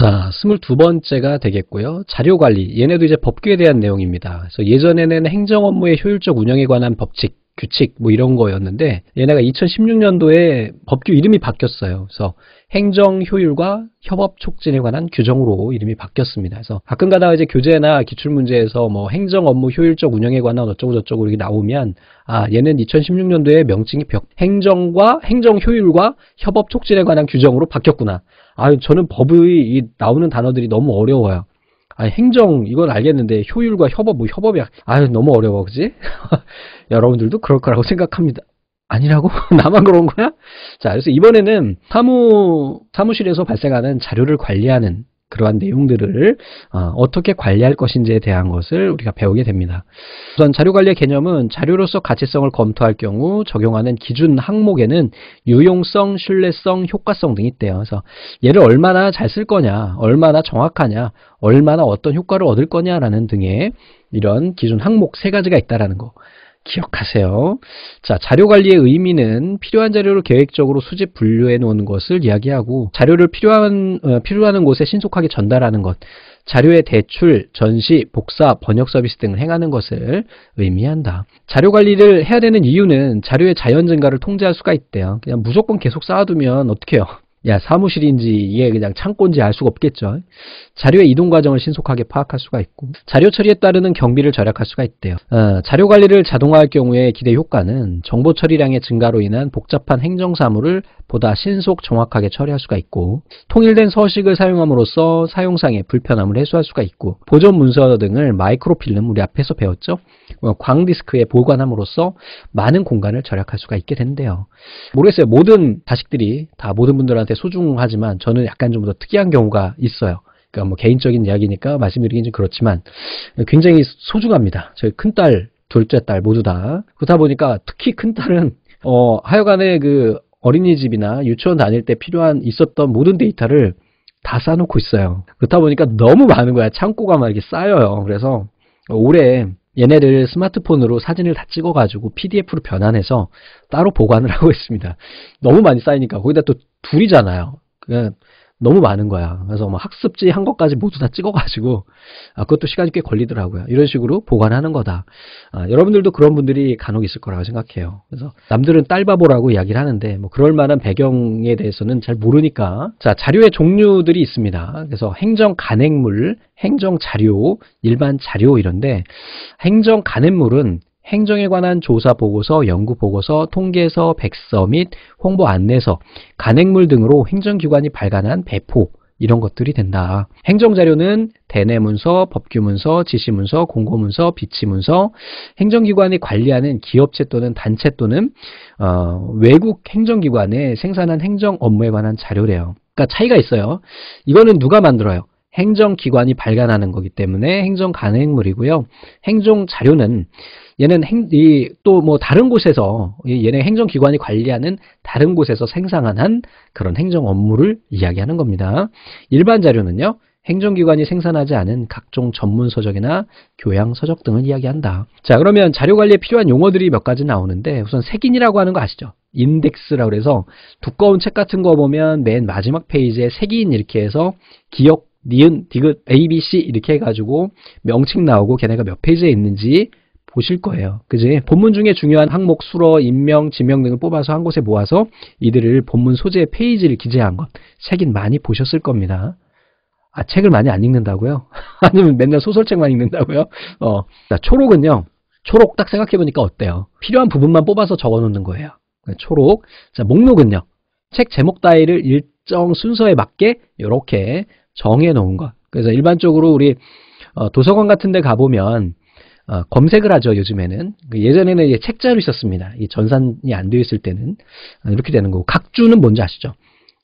자, 22번째가 되겠고요. 자료 관리. 얘네도 이제 법규에 대한 내용입니다. 그래서 예전에는 행정 업무의 효율적 운영에 관한 법칙, 규칙 뭐 이런 거였는데 얘네가 2016년도에 법규 이름이 바뀌었어요. 그래서 행정 효율과 협업 촉진에 관한 규정으로 이름이 바뀌었습니다. 그래서 가끔가다 이제 교재나 기출 문제에서 뭐 행정 업무 효율적 운영에 관한 어쩌고 저쩌고 이렇게 나오면 아 얘는 2016년도에 명칭이 벽 행정과 행정 효율과 협업 촉진에 관한 규정으로 바뀌었구나. 아, 저는 법의 이 나오는 단어들이 너무 어려워요. 아, 행정 이건 알겠는데 효율과 협업 뭐 협업이 아, 너무 어려워. 그지 여러분들도 그럴 거라고 생각합니다. 아니라고? 나만 그런 거야? 자, 그래서 이번에는 사무, 사무실에서 발생하는 자료를 관리하는 그러한 내용들을 어, 어떻게 관리할 것인지에 대한 것을 우리가 배우게 됩니다. 우선 자료 관리의 개념은 자료로서 가치성을 검토할 경우 적용하는 기준 항목에는 유용성, 신뢰성, 효과성 등이 있대요. 그래서 얘를 얼마나 잘 쓸 거냐, 얼마나 정확하냐, 얼마나 어떤 효과를 얻을 거냐라는 등의 이런 기준 항목 세 가지가 있다라는 거. 기억하세요. 자, 자료 관리의 의미는 필요한 자료를 계획적으로 수집 분류해 놓은 것을 이야기하고 자료를 필요한 어, 필요하는 곳에 신속하게 전달하는 것, 자료의 대출, 전시, 복사, 번역 서비스 등을 행하는 것을 의미한다. 자료 관리를 해야 되는 이유는 자료의 자연 증가를 통제할 수가 있대요. 그냥 무조건 계속 쌓아두면 어떻게 해요? 야 사무실인지 이게 그냥 창고인지 알 수가 없겠죠. 자료의 이동 과정을 신속하게 파악할 수가 있고 자료 처리에 따르는 경비를 절약할 수가 있대요. 어, 자료 관리를 자동화할 경우에 기대 효과는 정보 처리량의 증가로 인한 복잡한 행정 사무를 보다 신속 정확하게 처리할 수가 있고 통일된 서식을 사용함으로써 사용상의 불편함을 해소할 수가 있고 보존 문서 등을 마이크로 필름 우리 앞에서 배웠죠. 어, 광 디스크에 보관함으로써 많은 공간을 절약할 수가 있게 된대요. 모르겠어요. 모든 자식들이 다 모든 분들한테 소중하지만 저는 약간 좀 더 특이한 경우가 있어요. 그러니까 뭐 개인적인 이야기니까 말씀드리긴 좀 그렇지만 굉장히 소중합니다. 저희 큰딸, 둘째 딸 모두 다그렇다 보니까 특히 큰 딸은 어 하여간에 그 어린이집이나 유치원 다닐 때 필요한 있었던 모든 데이터를 다 쌓아놓고 있어요. 그렇다 보니까 너무 많은 거야. 창고가 막 이렇게 쌓여요. 그래서 올해 얘네를 스마트폰으로 사진을 다 찍어가지고 PDF로 변환해서 따로 보관을 하고 있습니다. 너무 많이 쌓이니까 거기다 또 둘이잖아요. 그냥 그러니까 너무 많은 거야. 그래서 뭐 학습지 한 것까지 모두 다 찍어가지고 아, 그것도 시간이 꽤 걸리더라고요. 이런 식으로 보관하는 거다. 아, 여러분들도 그런 분들이 간혹 있을 거라고 생각해요. 그래서 남들은 딸바보라고 이야기를 하는데 뭐 그럴 만한 배경에 대해서는 잘 모르니까 자 자료의 종류들이 있습니다. 그래서 행정 간행물, 행정 자료, 일반 자료 이런데 행정 간행물은 행정에 관한 조사 보고서, 연구 보고서, 통계서, 백서 및 홍보 안내서, 간행물 등으로 행정기관이 발간한 배포, 이런 것들이 된다. 행정자료는 대내문서, 법규문서, 지시문서, 공고문서, 비치문서, 행정기관이 관리하는 기업체 또는 단체 또는 어, 외국 행정기관에 생산한 행정 업무에 관한 자료래요. 그러니까 차이가 있어요. 이거는 누가 만들어요? 행정기관이 발간하는 거기 때문에 행정 간행물이고요. 행정 자료는 얘는 또뭐 다른 곳에서 얘네 행정기관이 관리하는 다른 곳에서 생산한 한 그런 행정 업무를 이야기하는 겁니다. 일반 자료는요. 행정기관이 생산하지 않은 각종 전문서적이나 교양서적 등을 이야기한다. 자 그러면 자료관리에 필요한 용어들이 몇 가지 나오는데 우선 색인이라고 하는 거 아시죠? 인덱스라 그래서 두꺼운 책 같은 거 보면 맨 마지막 페이지에 색인 이렇게 해서 기억 니은, 디귿, A, B, C 이렇게 해가지고 명칭 나오고 걔네가 몇 페이지에 있는지 보실 거예요. 그지? 본문 중에 중요한 항목, 수로, 인명, 지명 등을 뽑아서 한 곳에 모아서 이들을 본문 소재 페이지를 기재한 것. 책인 많이 보셨을 겁니다. 아, 책을 많이 안 읽는다고요? 아니면 맨날 소설책만 읽는다고요? 어. 자, 초록은요. 초록 딱 생각해보니까 어때요? 필요한 부분만 뽑아서 적어놓는 거예요. 네, 초록. 자, 목록은요. 책 제목 따위를 일정 순서에 맞게 이렇게 정해놓은 것. 그래서 일반적으로 우리 어, 도서관 같은 데 가보면 어, 검색을 하죠 요즘에는 그 예전에는 이제 책자로 있었습니다 이 전산이 안 되어 있을 때는 어, 이렇게 되는 거고 각주는 뭔지 아시죠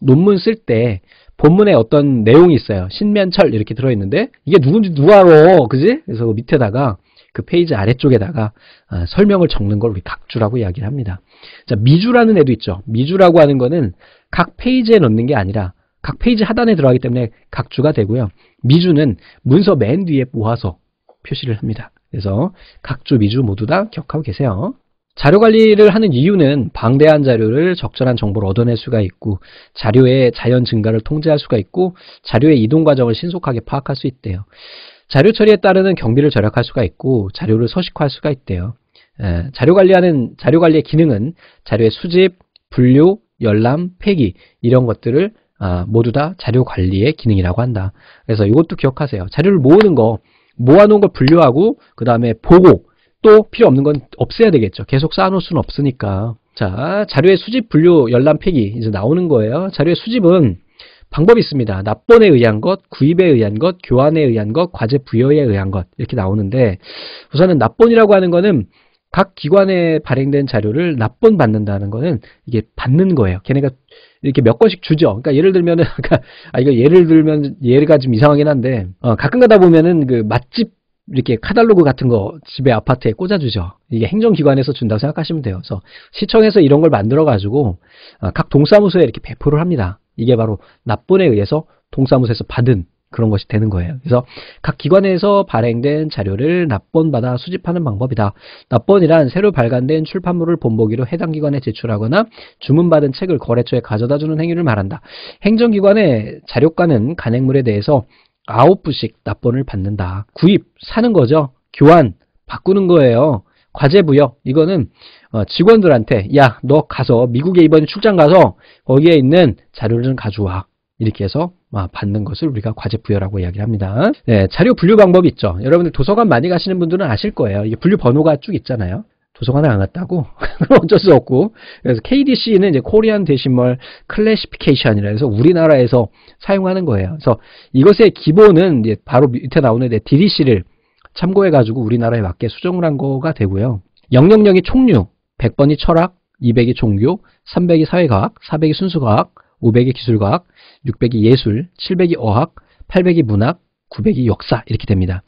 논문 쓸 때 본문에 어떤 내용이 있어요 신면철 이렇게 들어있는데 이게 누군지 누가 알아 그지 그래서 그 밑에다가 그 페이지 아래쪽에다가 어, 설명을 적는 걸 우리 각주라고 이야기를 합니다 자 미주라는 애도 있죠 미주라고 하는 거는 각 페이지에 넣는 게 아니라 각 페이지 하단에 들어가기 때문에 각주가 되고요. 미주는 문서 맨 뒤에 모아서 표시를 합니다. 그래서 각주 미주 모두 다 기억하고 계세요. 자료 관리를 하는 이유는 방대한 자료를 적절한 정보를 얻어낼 수가 있고 자료의 자연 증가를 통제할 수가 있고 자료의 이동 과정을 신속하게 파악할 수 있대요. 자료 처리에 따르는 경비를 절약할 수가 있고 자료를 서식화할 수가 있대요. 에, 예, 자료 관리하는 자료 관리의 기능은 자료의 수집, 분류, 열람, 폐기 이런 것들을 아, 모두 다 자료 관리의 기능이라고 한다. 그래서 이것도 기억하세요. 자료를 모으는 거, 모아놓은 걸 분류하고 그 다음에 보고 또 필요 없는 건 없애야 되겠죠. 계속 쌓아놓을 수는 없으니까. 자, 자료의 수집, 분류, 열람, 폐기 이제 나오는 거예요. 자료의 수집은 방법이 있습니다. 납본에 의한 것, 구입에 의한 것, 교환에 의한 것, 과제 부여에 의한 것 이렇게 나오는데 우선은 납본이라고 하는 거는 각 기관에 발행된 자료를 납본받는다는 거는 이게 받는 거예요. 걔네가 이렇게 몇권씩 주죠. 그러니까 예를 들면은 아까 아 이거 예를 들면 예가 를좀 이상하긴 한데 어, 가끔 가다 보면은 그 맛집 이렇게 카달로그 같은 거 집에 아파트에 꽂아주죠. 이게 행정기관에서 준다고 생각하시면 돼요. 그래서 시청에서 이런 걸 만들어가지고 어, 각 동사무소에 이렇게 배포를 합니다. 이게 바로 납본에 의해서 동사무소에서 받은 그런 것이 되는 거예요. 그래서 각 기관에서 발행된 자료를 납본받아 수집하는 방법이다. 납본이란 새로 발간된 출판물을 본보기로 해당 기관에 제출하거나 주문받은 책을 거래처에 가져다 주는 행위를 말한다. 행정기관의 자료가는 간행물에 대해서 9부씩 납본을 받는다. 구입, 사는 거죠. 교환, 바꾸는 거예요. 과제 부여 이거는 어, 직원들한테 야너 가서 미국에 이번에 출장 가서 거기에 있는 자료를 좀 가져와 이렇게 해서 아, 받는 것을 우리가 과제 부여라고 이야기를 합니다. 네, 자료 분류 방법 있죠. 여러분들 도서관 많이 가시는 분들은 아실 거예요. 이게 분류 번호가 쭉 있잖아요. 도서관에 안 갔다고? 어쩔 수 없고. 그래서 KDC는 이제 코리안 데시멀 클래시피케이션이라 해서 우리나라에서 사용하는 거예요. 그래서 이것의 기본은 이제 바로 밑에 나오는 DDC를 참고해가지고 우리나라에 맞게 수정을 한 거가 되고요. 000이 총류, 100번이 철학, 200이 종교, 300이 사회과학, 400이 순수과학, 500이 기술과학, 600이 예술, 700이 어학, 800이 문학, 900이 역사 이렇게 됩니다.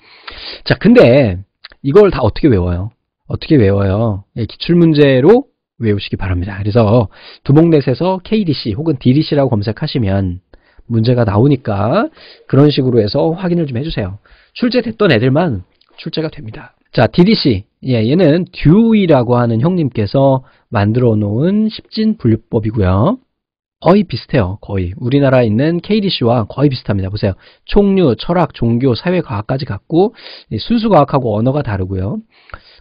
자, 근데 이걸 다 어떻게 외워요? 어떻게 외워요? 예, 기출문제로 외우시기 바랍니다. 그래서 두목넷에서 KDC 혹은 DDC라고 검색하시면 문제가 나오니까 그런 식으로 해서 확인을 좀 해주세요. 출제됐던 애들만 출제가 됩니다. 자, DDC. 예, 얘는 듀이라고 하는 형님께서 만들어 놓은 십진 분류법이고요. 거의 비슷해요. 거의. 우리나라에 있는 KDC와 거의 비슷합니다. 보세요. 총류, 철학, 종교, 사회과학까지 갖고 순수과학하고 언어가 다르고요.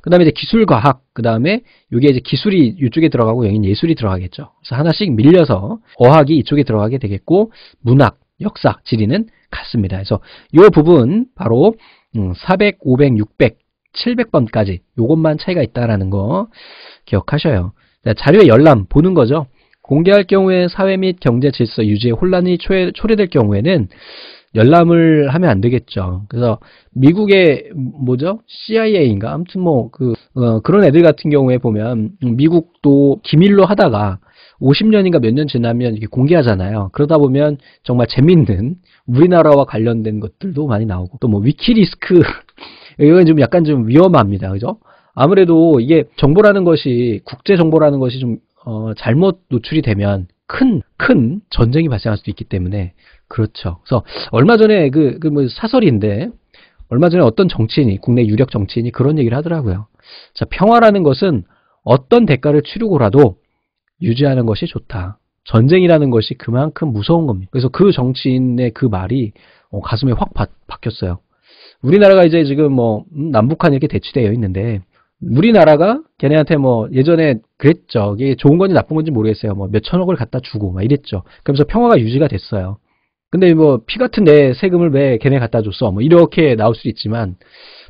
그 다음에 이제 기술과학, 그 다음에 이게 이제 기술이 이쪽에 들어가고 여기는 예술이 들어가겠죠. 그래서 하나씩 밀려서 어학이 이쪽에 들어가게 되겠고 문학, 역사, 지리는 같습니다. 그래서 이 부분 바로 400, 500, 600, 700번까지 요것만 차이가 있다라는 거 기억하셔요. 자료의 열람 보는 거죠. 공개할 경우에 사회 및 경제 질서 유지에 혼란이 초래, 초래될 경우에는 열람을 하면 안 되겠죠. 그래서 미국의 뭐죠? CIA인가? 아무튼 뭐그 어, 그런 애들 같은 경우에 보면 미국도 기밀로 하다가 50년인가 몇 년 지나면 이게 공개하잖아요. 그러다 보면 정말 재밌는 우리나라와 관련된 것들도 많이 나오고 또 뭐 위키리스크 이건 좀 약간 좀 위험합니다. 그죠? 아무래도 이게 정보라는 것이 국제 정보라는 것이 좀 어, 잘못 노출이 되면 큰, 큰 전쟁이 발생할 수도 있기 때문에 그렇죠. 그래서 얼마 전에 그, 그 뭐 사설인데 얼마 전에 어떤 정치인이, 국내 유력 정치인이 그런 얘기를 하더라고요. 자, 평화라는 것은 어떤 대가를 치르고라도 유지하는 것이 좋다. 전쟁이라는 것이 그만큼 무서운 겁니다. 그래서 그 정치인의 그 말이 어, 가슴에 확 바, 박혔어요. 우리나라가 이제 지금 뭐 음, 남북한 이렇게 대치되어 있는데 우리나라가 걔네한테 뭐 예전에 그랬죠. 이게 좋은 건지 나쁜 건지 모르겠어요. 뭐 몇천억을 갖다 주고 막 이랬죠. 그러면서 평화가 유지가 됐어요. 근데 뭐 피 같은 내 세금을 왜 걔네 갖다 줬어? 뭐 이렇게 나올 수 있지만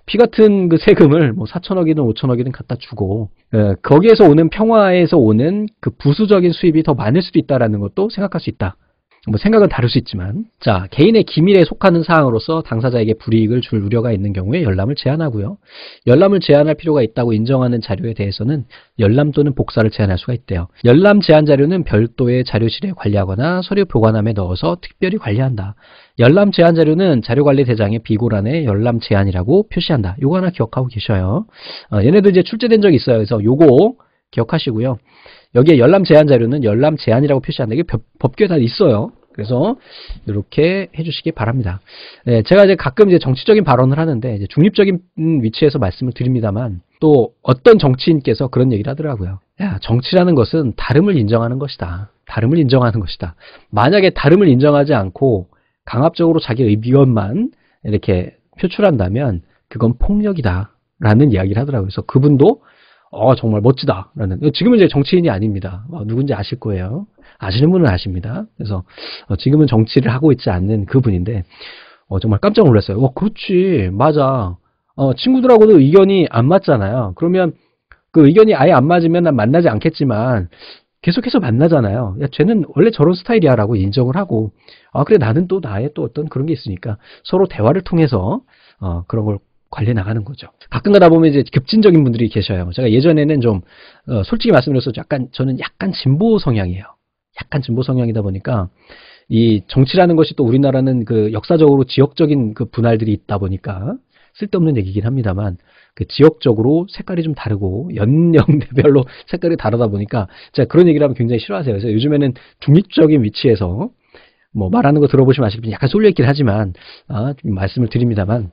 피 같은 그 세금을 뭐 4천억이든 5천억이든 갖다 주고 예, 거기에서 오는 평화에서 오는 그 부수적인 수입이 더 많을 수도 있다라는 것도 생각할 수 있다. 뭐 생각은 다를 수 있지만 자 개인의 기밀에 속하는 사항으로서 당사자에게 불이익을 줄 우려가 있는 경우에 열람을 제한하고요. 열람을 제한할 필요가 있다고 인정하는 자료에 대해서는 열람 또는 복사를 제한할 수가 있대요. 열람 제한 자료는 별도의 자료실에 관리하거나 서류 보관함에 넣어서 특별히 관리한다. 열람 제한 자료는 자료관리 대장의 비고란에 열람 제한이라고 표시한다. 요거 하나 기억하고 계셔요. 어, 얘네도 이제 출제된 적이 있어요. 그래서 요거 기억하시고요. 여기에 열람 제한 자료는 열람 제한이라고 표시한다. 이게 법, 법규에 다 있어요. 그래서 이렇게 해주시기 바랍니다. 네, 제가 이제 가끔 이제 정치적인 발언을 하는데 중립적인 위치에서 말씀을 드립니다만 또 어떤 정치인께서 그런 얘기를 하더라고요. 야, 정치라는 것은 다름을 인정하는 것이다. 다름을 인정하는 것이다. 만약에 다름을 인정하지 않고 강압적으로 자기 의견만 이렇게 표출한다면 그건 폭력이다. 라는 이야기를 하더라고요. 그래서 그분도 어, 정말 멋지다. 라는, 지금은 이제 정치인이 아닙니다. 어, 누군지 아실 거예요. 아시는 분은 아십니다. 그래서 어, 지금은 정치를 하고 있지 않는 그분인데 어, 정말 깜짝 놀랐어요. 와 어, 그렇지 맞아. 어, 친구들하고도 의견이 안 맞잖아요. 그러면 그 의견이 아예 안 맞으면 난 만나지 않겠지만 계속해서 만나잖아요. 야, 쟤는 원래 저런 스타일이야 라고 인정을 하고, 아, 그래, 나는 또 나의 또 어떤 그런 게 있으니까 서로 대화를 통해서, 어, 그런 걸 관리해 나가는 거죠. 가끔 가다 보면 이제 급진적인 분들이 계셔요. 제가 예전에는 좀, 어, 솔직히 말씀드려서 약간, 저는 약간 진보 성향이에요. 약간 진보 성향이다 보니까 이 정치라는 것이 또 우리나라는 그 역사적으로 지역적인 그 분할들이 있다 보니까 쓸데없는 얘기긴 합니다만 그 지역적으로 색깔이 좀 다르고 연령대별로 색깔이 다르다 보니까 제가 그런 얘기를 하면 굉장히 싫어하세요. 그래서 요즘에는 중립적인 위치에서 뭐 말하는 거 들어보시면 아시겠지만 약간 쏠려 있긴 하지만 아, 말씀을 드립니다만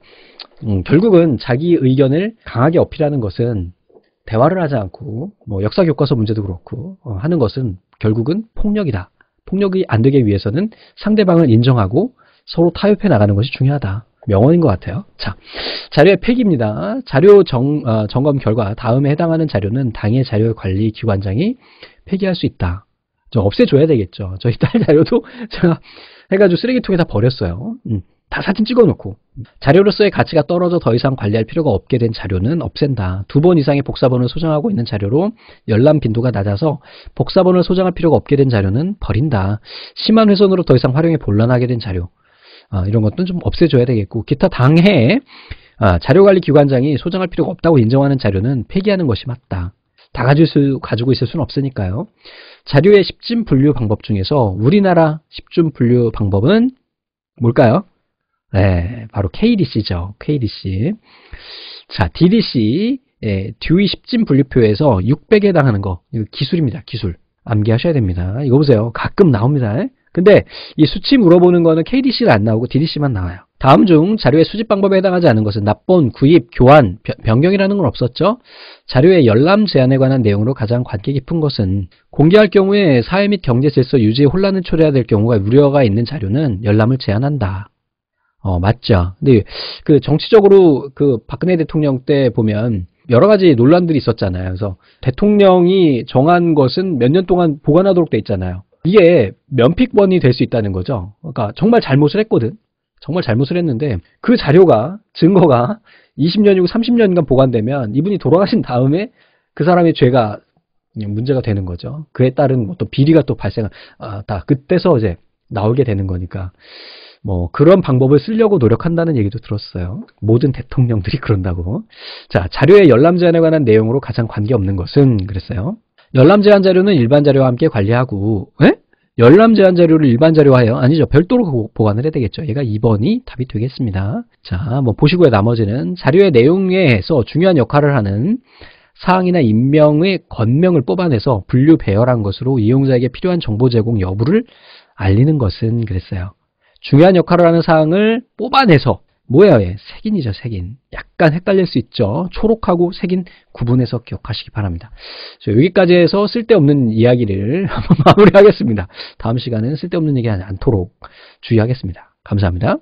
음, 결국은 자기 의견을 강하게 어필하는 것은 대화를 하지 않고 뭐 역사 교과서 문제도 그렇고 어, 하는 것은 결국은 폭력이다. 폭력이 안 되기 위해서는 상대방을 인정하고 서로 타협해 나가는 것이 중요하다. 명언인 것 같아요. 자, 자료의 폐기입니다. 자료 정, 어, 점검 결과 다음에 해당하는 자료는 당의 자료관리기관장이 폐기할 수 있다. 좀 없애줘야 되겠죠. 저희 딸 자료도 제가 해가지고 쓰레기통에 다 버렸어요. 음. 다 사진 찍어놓고 자료로서의 가치가 떨어져 더 이상 관리할 필요가 없게 된 자료는 없앤다. 두 번 이상의 복사본을 소장하고 있는 자료로 열람 빈도가 낮아서 복사본을 소장할 필요가 없게 된 자료는 버린다. 심한 훼손으로 더 이상 활용이 곤란하게 된 자료 아, 이런 것도 좀 없애줘야 되겠고 기타 당해 아, 자료관리기관장이 소장할 필요가 없다고 인정하는 자료는 폐기하는 것이 맞다. 다 가질 수, 가지고 있을 수는 없으니까요. 자료의 1 0진 분류 방법 중에서 우리나라 1 0진 분류 방법은 뭘까요? 네, 바로 KDC죠. KDC. 자, DDC, 예, 듀이 10진 분류표에서 600에 해당하는 거. 이거 기술입니다. 기술. 암기하셔야 됩니다. 이거 보세요. 가끔 나옵니다. 근데 이 수치 물어보는 거는 k d c 가안 나오고 DDC만 나와요. 다음 중 자료의 수집 방법에 해당하지 않은 것은 납본, 구입, 교환, 변경이라는 건 없었죠. 자료의 열람 제한에 관한 내용으로 가장 관계 깊은 것은 공개할 경우에 사회 및 경제 질서 유지에 혼란을 초래해야 될 경우가 우려가 있는 자료는 열람을 제한한다. 어, 맞죠. 근데 그 정치적으로 그 박근혜 대통령 때 보면 여러 가지 논란들이 있었잖아요. 그래서 대통령이 정한 것은 몇 년 동안 보관하도록 돼 있잖아요. 이게 면픽번이 될 수 있다는 거죠. 그러니까 정말 잘못을 했거든. 정말 잘못을 했는데 그 자료가 증거가 20년이고 30년간 보관되면 이분이 돌아가신 다음에 그 사람의 죄가 문제가 되는 거죠. 그에 따른 어떤 비리가 또 발생한다. 아, 그때서 이제 나오게 되는 거니까 뭐 그런 방법을 쓰려고 노력한다는 얘기도 들었어요. 모든 대통령들이 그런다고. 자, 자료의 열람 제한에 관한 내용으로 가장 관계없는 것은 그랬어요. 열람 제한 자료는 일반 자료와 함께 관리하고 에? 예? 열람 제한 자료를 일반 자료화해요. 아니죠. 별도로 보관을 해야 되겠죠. 얘가 2번이 답이 되겠습니다. 자, 뭐 보시고요. 나머지는 자료의 내용에 서 중요한 역할을 하는 사항이나 인명의 건명을 뽑아내서 분류 배열한 것으로 이용자에게 필요한 정보 제공 여부를 알리는 것은 그랬어요. 중요한 역할을 하는 사항을 뽑아내서 뭐야 얘 색인이죠 색인 약간 헷갈릴 수 있죠 초록하고 색인 구분해서 기억하시기 바랍니다 여기까지 해서 쓸데없는 이야기를 한번 마무리하겠습니다 다음 시간은 쓸데없는 얘기 하지 않도록 주의하겠습니다 감사합니다